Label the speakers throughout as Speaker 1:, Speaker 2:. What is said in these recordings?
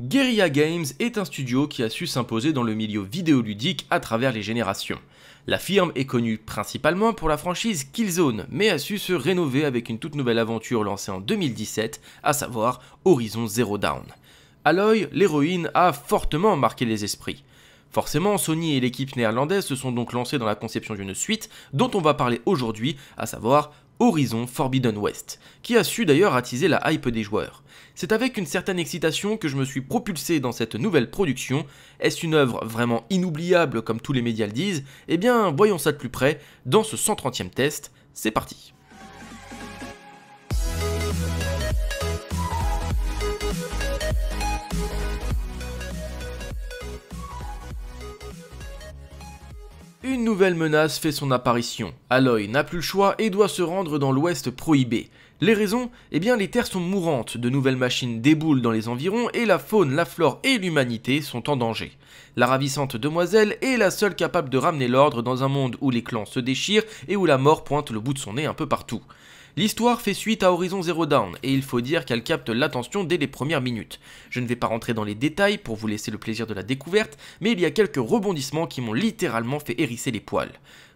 Speaker 1: Guerilla Games est un studio qui a su s'imposer dans le milieu vidéoludique à travers les générations. La firme est connue principalement pour la franchise Killzone, mais a su se rénover avec une toute nouvelle aventure lancée en 2017, à savoir Horizon Zero Dawn. l'oeil, l'héroïne, a fortement marqué les esprits. Forcément, Sony et l'équipe néerlandaise se sont donc lancés dans la conception d'une suite dont on va parler aujourd'hui, à savoir Horizon Forbidden West, qui a su d'ailleurs attiser la hype des joueurs. C'est avec une certaine excitation que je me suis propulsé dans cette nouvelle production. Est-ce une œuvre vraiment inoubliable comme tous les médias le disent Eh bien, voyons ça de plus près dans ce 130e test. C'est parti une nouvelle menace fait son apparition. Aloy n'a plus le choix et doit se rendre dans l'ouest prohibé. Les raisons Eh bien les terres sont mourantes, de nouvelles machines déboulent dans les environs et la faune, la flore et l'humanité sont en danger. La ravissante demoiselle est la seule capable de ramener l'ordre dans un monde où les clans se déchirent et où la mort pointe le bout de son nez un peu partout. L'histoire fait suite à Horizon Zero Dawn, et il faut dire qu'elle capte l'attention dès les premières minutes. Je ne vais pas rentrer dans les détails pour vous laisser le plaisir de la découverte, mais il y a quelques rebondissements qui m'ont littéralement fait hérisser les poils.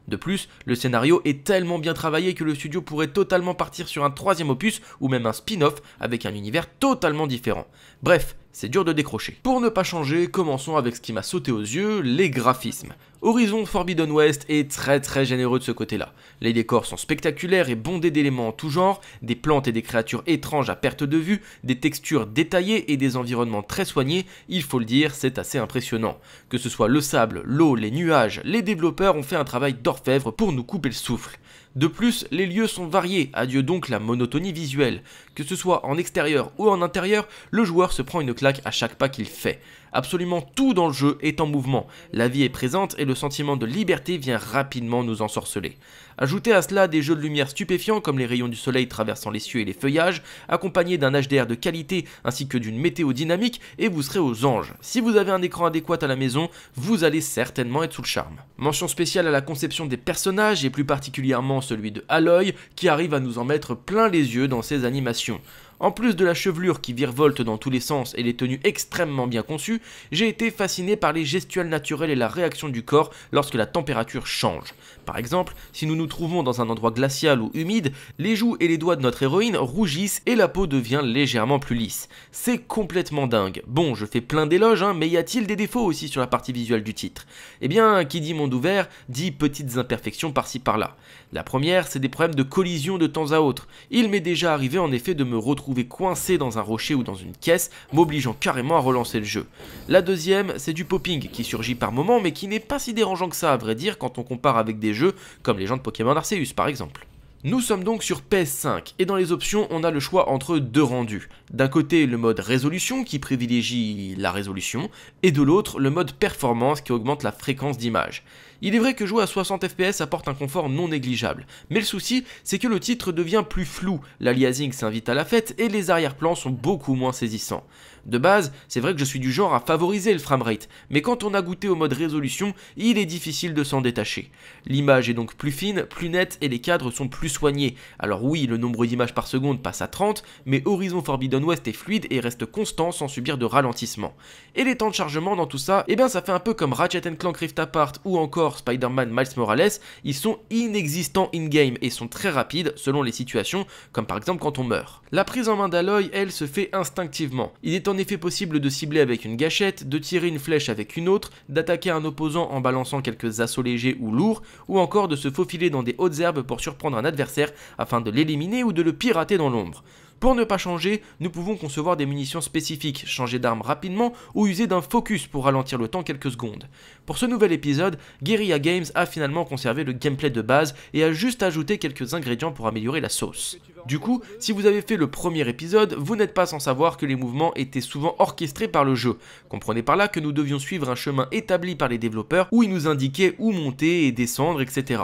Speaker 1: De plus, le scénario est tellement bien travaillé que le studio pourrait totalement partir sur un troisième opus ou même un spin-off avec un univers totalement différent. Bref, c'est dur de décrocher. Pour ne pas changer, commençons avec ce qui m'a sauté aux yeux, les graphismes. Horizon Forbidden West est très très généreux de ce côté-là. Les décors sont spectaculaires et bondés d'éléments en tout genre, des plantes et des créatures étranges à perte de vue, des textures détaillées et des environnements très soignés, il faut le dire, c'est assez impressionnant. Que ce soit le sable, l'eau, les nuages, les développeurs ont fait un travail d'orfèvre pour nous couper le souffle. De plus, les lieux sont variés, adieu donc la monotonie visuelle. Que ce soit en extérieur ou en intérieur, le joueur se prend une claque à chaque pas qu'il fait. Absolument tout dans le jeu est en mouvement, la vie est présente et le sentiment de liberté vient rapidement nous ensorceler. Ajoutez à cela des jeux de lumière stupéfiants comme les rayons du soleil traversant les cieux et les feuillages, accompagnés d'un HDR de qualité ainsi que d'une météo dynamique et vous serez aux anges. Si vous avez un écran adéquat à la maison, vous allez certainement être sous le charme. Mention spéciale à la conception des personnages et plus particulièrement celui de Aloy, qui arrive à nous en mettre plein les yeux dans ses animations. En plus de la chevelure qui virevolte dans tous les sens et les tenues extrêmement bien conçues, j'ai été fasciné par les gestuelles naturelles et la réaction du corps lorsque la température change. Par exemple, si nous nous trouvons dans un endroit glacial ou humide, les joues et les doigts de notre héroïne rougissent et la peau devient légèrement plus lisse. C'est complètement dingue. Bon, je fais plein d'éloges, hein, mais y a-t-il des défauts aussi sur la partie visuelle du titre Eh bien, qui dit monde ouvert, dit petites imperfections par-ci par-là. La première, c'est des problèmes de collision de temps à autre. Il m'est déjà arrivé en effet de me retrouver coincé dans un rocher ou dans une caisse, m'obligeant carrément à relancer le jeu. La deuxième, c'est du popping, qui surgit par moments, mais qui n'est pas si dérangeant que ça à vrai dire quand on compare avec des jeux comme les gens de Pokémon Arceus par exemple. Nous sommes donc sur PS5 et dans les options on a le choix entre deux rendus. D'un côté le mode résolution qui privilégie la résolution et de l'autre le mode performance qui augmente la fréquence d'image. Il est vrai que jouer à 60 fps apporte un confort non négligeable, mais le souci, c'est que le titre devient plus flou, l'aliasing s'invite à la fête et les arrière-plans sont beaucoup moins saisissants. De base, c'est vrai que je suis du genre à favoriser le framerate, mais quand on a goûté au mode résolution, il est difficile de s'en détacher. L'image est donc plus fine, plus nette et les cadres sont plus soignés. Alors oui, le nombre d'images par seconde passe à 30, mais Horizon Forbidden West est fluide et reste constant sans subir de ralentissement. Et les temps de chargement dans tout ça, eh bien ça fait un peu comme Ratchet Clank Rift Apart ou encore Spider-Man, Miles Morales, ils sont inexistants in-game et sont très rapides selon les situations, comme par exemple quand on meurt. La prise en main d'Aloy, elle, se fait instinctivement. Il est en effet possible de cibler avec une gâchette, de tirer une flèche avec une autre, d'attaquer un opposant en balançant quelques assauts légers ou lourds, ou encore de se faufiler dans des hautes herbes pour surprendre un adversaire afin de l'éliminer ou de le pirater dans l'ombre. Pour ne pas changer, nous pouvons concevoir des munitions spécifiques, changer d'arme rapidement ou user d'un focus pour ralentir le temps quelques secondes. Pour ce nouvel épisode, Guerilla Games a finalement conservé le gameplay de base et a juste ajouté quelques ingrédients pour améliorer la sauce. Du coup, si vous avez fait le premier épisode, vous n'êtes pas sans savoir que les mouvements étaient souvent orchestrés par le jeu. Comprenez par là que nous devions suivre un chemin établi par les développeurs où ils nous indiquaient où monter et descendre, etc.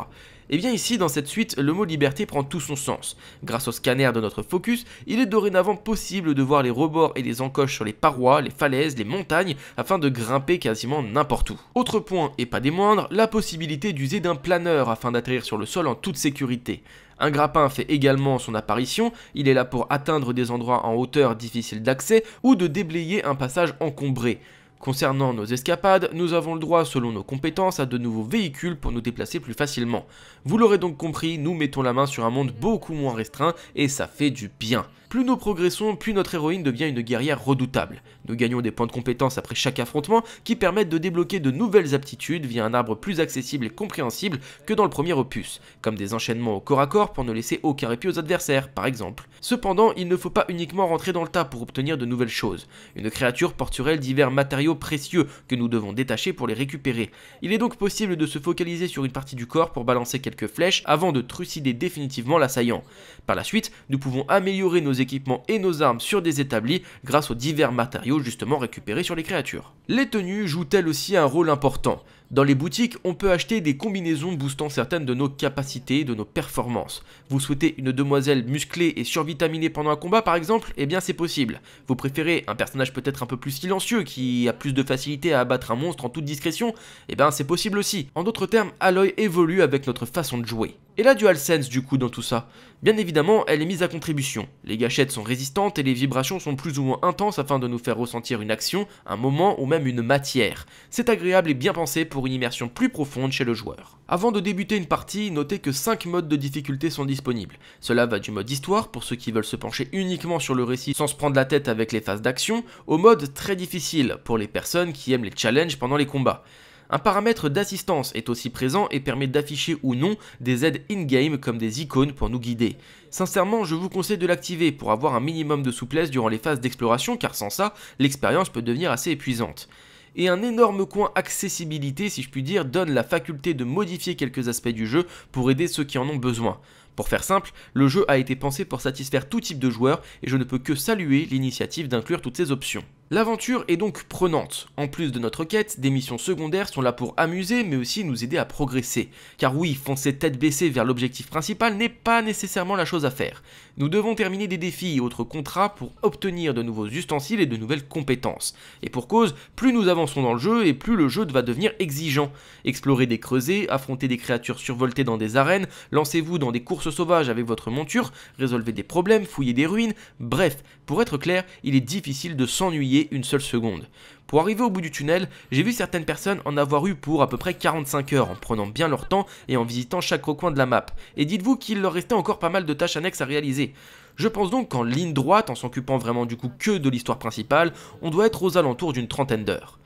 Speaker 1: Et eh bien ici, dans cette suite, le mot liberté prend tout son sens. Grâce au scanner de notre focus, il est dorénavant possible de voir les rebords et les encoches sur les parois, les falaises, les montagnes, afin de grimper quasiment n'importe où. Autre point, et pas des moindres, la possibilité d'user d'un planeur afin d'atterrir sur le sol en toute sécurité. Un grappin fait également son apparition, il est là pour atteindre des endroits en hauteur difficiles d'accès ou de déblayer un passage encombré. Concernant nos escapades, nous avons le droit, selon nos compétences, à de nouveaux véhicules pour nous déplacer plus facilement. Vous l'aurez donc compris, nous mettons la main sur un monde beaucoup moins restreint et ça fait du bien plus nous progressons, plus notre héroïne devient une guerrière redoutable. Nous gagnons des points de compétence après chaque affrontement qui permettent de débloquer de nouvelles aptitudes via un arbre plus accessible et compréhensible que dans le premier opus, comme des enchaînements au corps à corps pour ne laisser aucun répit aux adversaires, par exemple. Cependant, il ne faut pas uniquement rentrer dans le tas pour obtenir de nouvelles choses. Une créature porte divers matériaux précieux que nous devons détacher pour les récupérer. Il est donc possible de se focaliser sur une partie du corps pour balancer quelques flèches avant de trucider définitivement l'assaillant. Par la suite, nous pouvons améliorer nos équipements et nos armes sur des établis grâce aux divers matériaux justement récupérés sur les créatures. Les tenues jouent elles aussi un rôle important. Dans les boutiques, on peut acheter des combinaisons boostant certaines de nos capacités de nos performances. Vous souhaitez une demoiselle musclée et survitaminée pendant un combat par exemple Eh bien c'est possible. Vous préférez un personnage peut-être un peu plus silencieux qui a plus de facilité à abattre un monstre en toute discrétion Eh bien c'est possible aussi. En d'autres termes, Aloy évolue avec notre façon de jouer. Et la DualSense du coup dans tout ça Bien évidemment, elle est mise à contribution. Les gâchettes sont résistantes et les vibrations sont plus ou moins intenses afin de nous faire ressentir une action, un moment ou même une matière. C'est agréable et bien pensé pour pour une immersion plus profonde chez le joueur. Avant de débuter une partie, notez que 5 modes de difficulté sont disponibles. Cela va du mode histoire, pour ceux qui veulent se pencher uniquement sur le récit sans se prendre la tête avec les phases d'action, au mode très difficile, pour les personnes qui aiment les challenges pendant les combats. Un paramètre d'assistance est aussi présent et permet d'afficher ou non des aides in-game comme des icônes pour nous guider. Sincèrement, je vous conseille de l'activer pour avoir un minimum de souplesse durant les phases d'exploration car sans ça, l'expérience peut devenir assez épuisante et un énorme coin accessibilité si je puis dire donne la faculté de modifier quelques aspects du jeu pour aider ceux qui en ont besoin. Pour faire simple, le jeu a été pensé pour satisfaire tout type de joueurs et je ne peux que saluer l'initiative d'inclure toutes ces options. L'aventure est donc prenante. En plus de notre quête, des missions secondaires sont là pour amuser mais aussi nous aider à progresser. Car oui, foncer tête baissée vers l'objectif principal n'est pas nécessairement la chose à faire. Nous devons terminer des défis et autres contrats pour obtenir de nouveaux ustensiles et de nouvelles compétences. Et pour cause, plus nous avançons dans le jeu et plus le jeu va devenir exigeant. Explorer des creusets, affronter des créatures survoltées dans des arènes, lancez-vous dans des courses sauvages avec votre monture, résolvez des problèmes, fouiller des ruines, bref, pour être clair, il est difficile de s'ennuyer une seule seconde. Pour arriver au bout du tunnel, j'ai vu certaines personnes en avoir eu pour à peu près 45 heures, en prenant bien leur temps et en visitant chaque recoin de la map. Et dites-vous qu'il leur restait encore pas mal de tâches annexes à réaliser. Je pense donc qu'en ligne droite, en s'occupant vraiment du coup que de l'histoire principale, on doit être aux alentours d'une trentaine d'heures.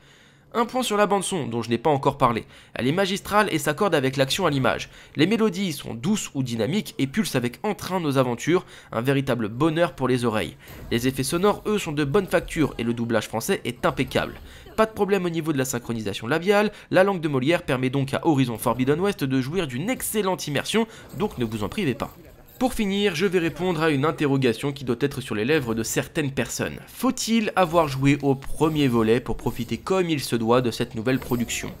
Speaker 1: Un point sur la bande son, dont je n'ai pas encore parlé. Elle est magistrale et s'accorde avec l'action à l'image. Les mélodies sont douces ou dynamiques et pulsent avec entrain nos aventures, un véritable bonheur pour les oreilles. Les effets sonores, eux, sont de bonne facture et le doublage français est impeccable. Pas de problème au niveau de la synchronisation labiale, la langue de Molière permet donc à Horizon Forbidden West de jouir d'une excellente immersion, donc ne vous en privez pas. Pour finir, je vais répondre à une interrogation qui doit être sur les lèvres de certaines personnes. Faut-il avoir joué au premier volet pour profiter comme il se doit de cette nouvelle production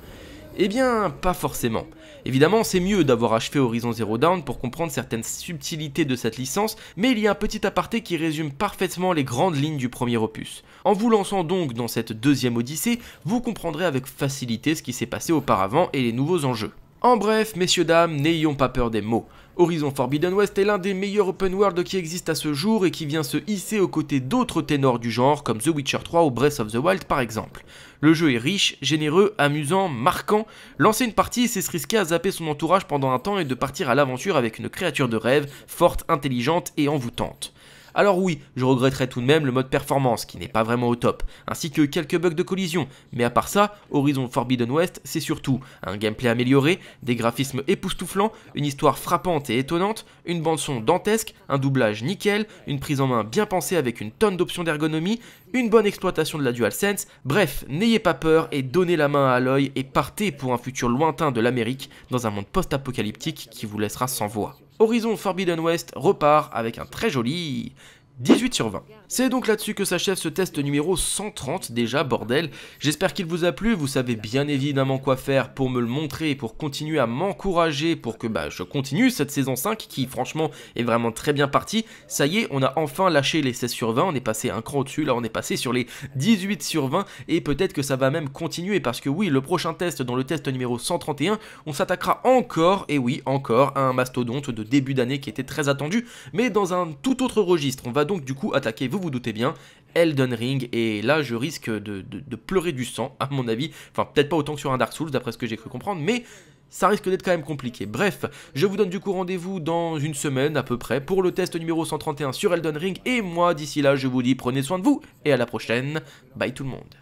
Speaker 1: eh bien, pas forcément. Évidemment, c'est mieux d'avoir achevé Horizon Zero Dawn pour comprendre certaines subtilités de cette licence, mais il y a un petit aparté qui résume parfaitement les grandes lignes du premier opus. En vous lançant donc dans cette deuxième odyssée, vous comprendrez avec facilité ce qui s'est passé auparavant et les nouveaux enjeux. En bref, messieurs dames, n'ayons pas peur des mots. Horizon Forbidden West est l'un des meilleurs open world qui existe à ce jour et qui vient se hisser aux côtés d'autres ténors du genre comme The Witcher 3 ou Breath of the Wild par exemple. Le jeu est riche, généreux, amusant, marquant. Lancer une partie, c'est se risquer à zapper son entourage pendant un temps et de partir à l'aventure avec une créature de rêve, forte, intelligente et envoûtante. Alors oui, je regretterai tout de même le mode performance qui n'est pas vraiment au top, ainsi que quelques bugs de collision, mais à part ça, Horizon Forbidden West c'est surtout un gameplay amélioré, des graphismes époustouflants, une histoire frappante et étonnante, une bande son dantesque, un doublage nickel, une prise en main bien pensée avec une tonne d'options d'ergonomie, une bonne exploitation de la DualSense, bref, n'ayez pas peur et donnez la main à Aloy et partez pour un futur lointain de l'Amérique dans un monde post-apocalyptique qui vous laissera sans voix. Horizon Forbidden West repart avec un très joli 18 sur 20. C'est donc là-dessus que s'achève ce test numéro 130 déjà, bordel. J'espère qu'il vous a plu, vous savez bien évidemment quoi faire pour me le montrer et pour continuer à m'encourager pour que bah, je continue cette saison 5 qui franchement est vraiment très bien partie. Ça y est, on a enfin lâché les 16 sur 20, on est passé un cran au-dessus, là on est passé sur les 18 sur 20 et peut-être que ça va même continuer parce que oui, le prochain test dans le test numéro 131, on s'attaquera encore, et oui encore, à un mastodonte de début d'année qui était très attendu, mais dans un tout autre registre. On va donc du coup attaquer, vous vous doutez bien, Elden Ring, et là je risque de, de pleurer du sang, à mon avis, enfin peut-être pas autant que sur un Dark Souls, d'après ce que j'ai cru comprendre, mais ça risque d'être quand même compliqué. Bref, je vous donne du coup rendez-vous dans une semaine à peu près pour le test numéro 131 sur Elden Ring, et moi d'ici là je vous dis prenez soin de vous, et à la prochaine, bye tout le monde.